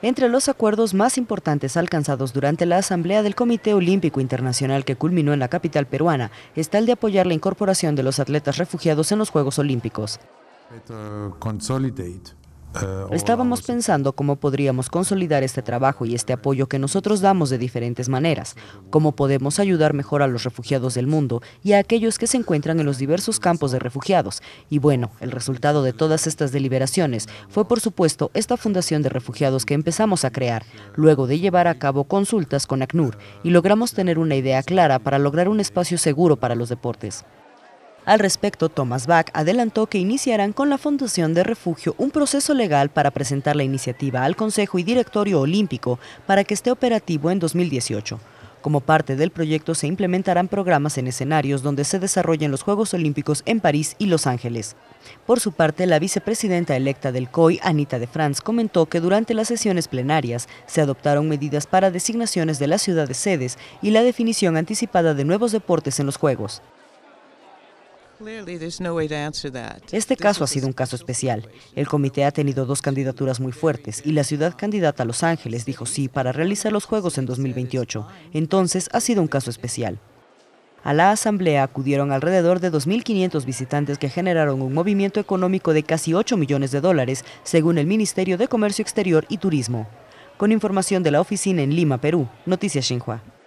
Entre los acuerdos más importantes alcanzados durante la Asamblea del Comité Olímpico Internacional que culminó en la capital peruana está el de apoyar la incorporación de los atletas refugiados en los Juegos Olímpicos. Eh, Estábamos pensando cómo podríamos consolidar este trabajo y este apoyo que nosotros damos de diferentes maneras, cómo podemos ayudar mejor a los refugiados del mundo y a aquellos que se encuentran en los diversos campos de refugiados. Y bueno, el resultado de todas estas deliberaciones fue por supuesto esta fundación de refugiados que empezamos a crear, luego de llevar a cabo consultas con ACNUR y logramos tener una idea clara para lograr un espacio seguro para los deportes. Al respecto, Thomas Bach adelantó que iniciarán con la Fundación de Refugio un proceso legal para presentar la iniciativa al Consejo y Directorio Olímpico para que esté operativo en 2018. Como parte del proyecto se implementarán programas en escenarios donde se desarrollen los Juegos Olímpicos en París y Los Ángeles. Por su parte, la vicepresidenta electa del COI, Anita de France, comentó que durante las sesiones plenarias se adoptaron medidas para designaciones de las ciudades sedes y la definición anticipada de nuevos deportes en los Juegos. Este caso ha sido un caso especial. El comité ha tenido dos candidaturas muy fuertes y la ciudad candidata a Los Ángeles dijo sí para realizar los Juegos en 2028. Entonces ha sido un caso especial. A la asamblea acudieron alrededor de 2.500 visitantes que generaron un movimiento económico de casi 8 millones de dólares, según el Ministerio de Comercio Exterior y Turismo. Con información de la oficina en Lima, Perú, Noticias Xinhua.